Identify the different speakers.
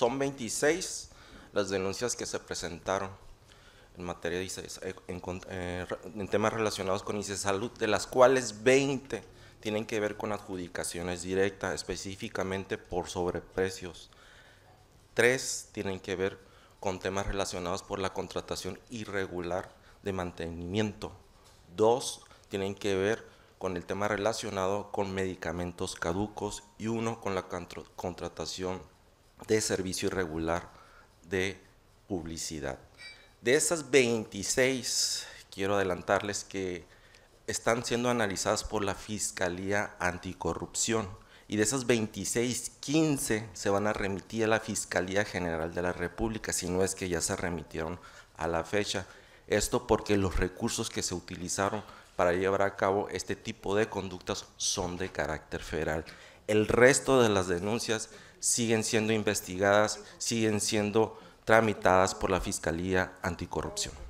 Speaker 1: son 26 las denuncias que se presentaron en materia e eh, eh, en, temas relacionados con ICE Salud, de las cuales 20 tienen que ver con adjudicaciones directas, específicamente por sobreprecios. Tres tienen que ver con temas relacionados por la contratación irregular de mantenimiento. Dos tienen que ver con el tema relacionado con medicamentos caducos y uno con la contratación de servicio irregular de publicidad. De esas 26, quiero adelantarles que están siendo analizadas por la Fiscalía Anticorrupción y de esas 26, 15 se van a remitir a la Fiscalía General de la República, si no es que ya se remitieron a la fecha. Esto porque los recursos que se utilizaron para llevar a cabo este tipo de conductas son de carácter federal. El resto de las denuncias siguen siendo investigadas, siguen siendo tramitadas por la Fiscalía Anticorrupción.